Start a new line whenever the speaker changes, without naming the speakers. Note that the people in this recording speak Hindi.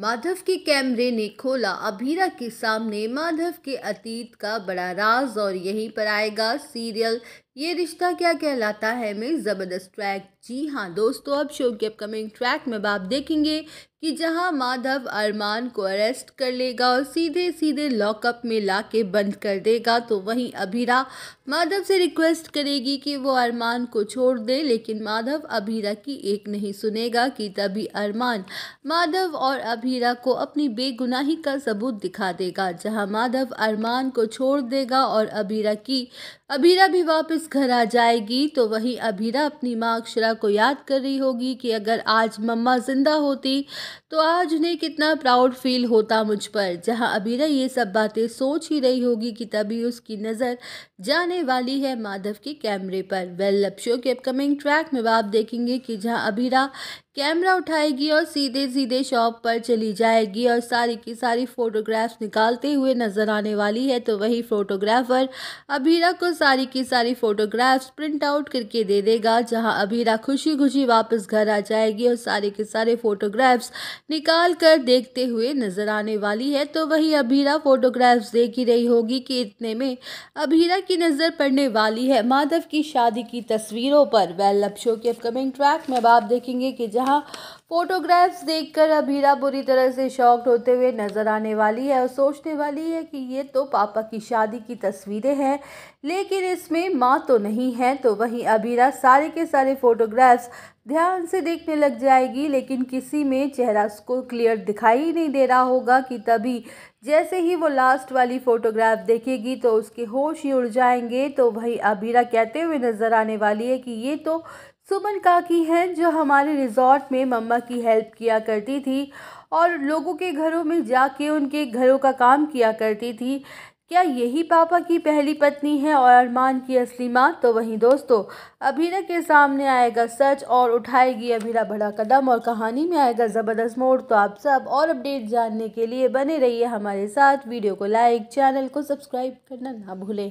माधव के कैमरे ने खोला अभीरा के सामने माधव के अतीत का बड़ा राज और यहीं पर आएगा सीरियल ये रिश्ता क्या कहलाता है में ज़बरदस्त ट्रैक जी हाँ दोस्तों अब शो के अपकमिंग ट्रैक में आप देखेंगे कि जहाँ माधव अरमान को अरेस्ट कर लेगा और सीधे सीधे लॉकअप में ला के बंद कर देगा तो वहीं अभीरा माधव से रिक्वेस्ट करेगी कि वो अरमान को छोड़ दे लेकिन माधव अभीरा की एक नहीं सुनेगा कि तभी अरमान माधव और अभीरा को अपनी बेगुनाही का सबूत दिखा देगा जहाँ माधव अरमान को छोड़ देगा और अभीरा की अबीरा भी वापस घर आ जाएगी तो वहीं अबीरा अपनी माँ अक्षरा को याद कर रही होगी कि अगर आज मम्मा ज़िंदा होती तो आज उन्हें कितना प्राउड फील होता मुझ पर जहाँ अबीरा ये सब बातें सोच ही रही होगी कि तभी उसकी नज़र जाने वाली है माधव के कैमरे पर वेल लपशो के अपकमिंग ट्रैक में आप देखेंगे कि जहाँ अबीरा कैमरा उठाएगी और सीधे सीधे शॉप पर चली जाएगी और सारी की सारी फ़ोटोग्राफ्स निकालते हुए नज़र आने वाली है तो वही फ़ोटोग्राफ़र अबीरा को सारी की सारी फ़ोटोग्राफ्स प्रिंट आउट करके दे देगा जहां अबीरा खुशी खुशी वापस घर आ जाएगी और सारे के सारे फ़ोटोग्राफ्स निकाल कर देखते हुए नज़र आने वाली है तो वही अबीरा फ़ोटोग्राफ्स देख ही रही होगी कि इतने में अबीरा की नज़र पड़ने वाली है माधव की शादी की तस्वीरों पर वेल लपशो के अपकमिंग ट्रैक में अब आप देखेंगे कि यहाँ फ़ोटोग्राफ्स देखकर अभीरा बुरी तरह से शॉक्ड होते हुए नज़र आने वाली है और सोचने वाली है कि ये तो पापा की शादी की तस्वीरें हैं लेकिन इसमें माँ तो नहीं है तो वहीं अबीरा सारे के सारे फ़ोटोग्राफ्स ध्यान से देखने लग जाएगी लेकिन किसी में चेहरा उसको क्लियर दिखाई नहीं दे रहा होगा कि तभी जैसे ही वो लास्ट वाली फ़ोटोग्राफ देखेगी तो उसके होश ही उड़ जाएंगे तो वही अबीरा कहते हुए नज़र आने वाली है कि ये तो सुमन काकी हैं जो हमारे रिजॉर्ट में मम्मा की हेल्प किया करती थी और लोगों के घरों में जाके उनके घरों का काम किया करती थी क्या यही पापा की पहली पत्नी है और अरमान की असली माँ तो वहीं दोस्तों अभीरा के सामने आएगा सच और उठाएगी अभीरा बड़ा कदम और कहानी में आएगा ज़बरदस्त मोड़ तो आप सब और अपडेट जानने के लिए बने रहिए हमारे साथ वीडियो को लाइक चैनल को सब्सक्राइब करना ना भूलें